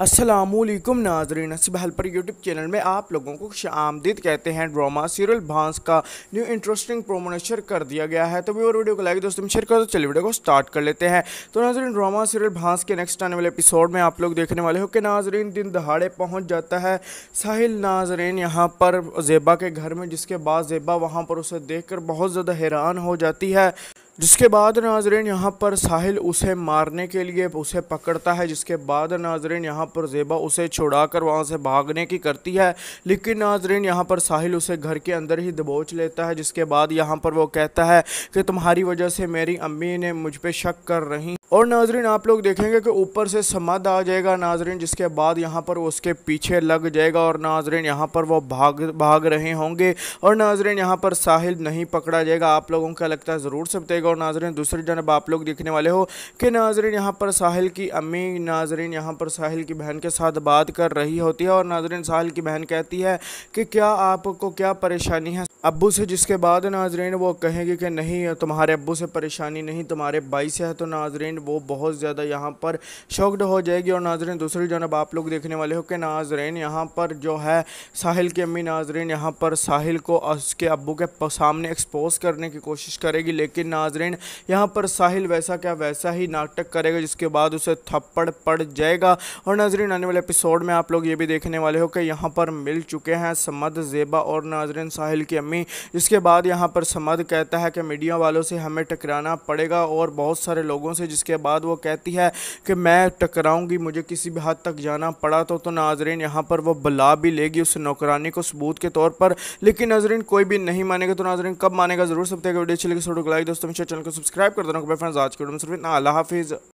असलकुम नाजरीन नसीब हेल्पर यूट्यूब चैनल में आप लोगों को खुश आमदीद कहते हैं ड्रामा सीरियल भांस का न्यू इंटरेस्टिंग प्रोमोनेशर कर दिया गया है तो भी और वीडियो को लाइक दोस्तों में शेयर कर दो तो चलिए वीडियो को स्टार्ट कर लेते हैं तो नाजरीन ड्रामा सीरियल भांस के नेक्स्ट आने वाले अपिसोड में आप लोग देखने वाले हो कि नाजरीन दिन दहाड़े पहुँच जाता है साहिल नाजरीन यहाँ पर जेबा के घर में जिसके बाद जेबा वहाँ पर उसे देख बहुत ज़्यादा हैरान हो जाती है जिसके बाद नाजरीन यहाँ पर साहिल उसे मारने के लिए उसे पकड़ता है जिसके बाद नाजरन यहाँ पर जेबा उसे छुड़ा कर वहाँ से भागने की करती है लेकिन नाजरीन यहाँ पर साहिल उसे घर के अंदर ही दबोच लेता है जिसके बाद यहाँ पर वो कहता है कि तुम्हारी वजह से मेरी अम्मी ने मुझ पर शक कर रही और नाजरीन आप लोग देखेंगे कि ऊपर से समद आ जाएगा नाजरीन जिसके बाद यहाँ पर उसके पीछे लग जाएगा और नाजरीन यहाँ पर वो भाग भाग रहे होंगे और नाजरीन यहाँ पर साहिल नहीं पकड़ा जाएगा आप लोगों का लगता है ज़रूर से बताएगा और नाजरीन दूसरी जनब आप लोग देखने वाले हो कि नाजरीन यहाँ पर साहिल की अम्मी नाजरीन यहाँ पर साहिल की बहन के साथ बात कर रही होती है और नाजरीन साहिल की बहन कहती है कि क्या आपको क्या परेशानी है अबू से जिसके बाद नाजरीन वो कहेंगे कि नहीं तुम्हारे अबू से परेशानी नहीं तुम्हारे भाई से है तो नाजरीन वो बहुत ज़्यादा यहाँ पर शॉक्ड हो जाएगी और नाजरन दूसरी जानब आप लोग देखने वाले हो कि नाजरन यहाँ पर जो है साहिल की अम्मी नाजरन यहाँ पर साहिल को उसके अबू के सामने एक्सपोज करने की कोशिश करेगी लेकिन नाजरन यहाँ पर साहिल वैसा क्या वैसा ही नाटक करेगा जिसके बाद उसे थप्पड़ पड़ जाएगा और नाजरन आने वाले एपिसोड में आप लोग ये भी देखने वाले हो कि यहाँ पर मिल चुके हैं समद जेबा और नाजरन साहिल की अम्मी जिसके बाद यहाँ पर समद कहता है कि मीडिया वालों से हमें टकराना पड़ेगा और बहुत सारे लोगों से जिसके उसके बाद वो कहती है कि मैं टकराऊंगी मुझे किसी भी हद तक जाना पड़ा तो तो नाजरीन यहाँ पर वो बुला भी लेगी उस नौकरानी को सबूत के तौर पर लेकिन नाजरीन कोई भी नहीं मानेगा तो नाजरीन कब मानेगा जरूर सब तक वीडियो अच्छी लगी सोटो लाइक दोस्तों चैनल को सब्सक्राइब कर देना फ्रेंड्स आज के वीडियो में सिर्फ ना अल्लाह हाफिज़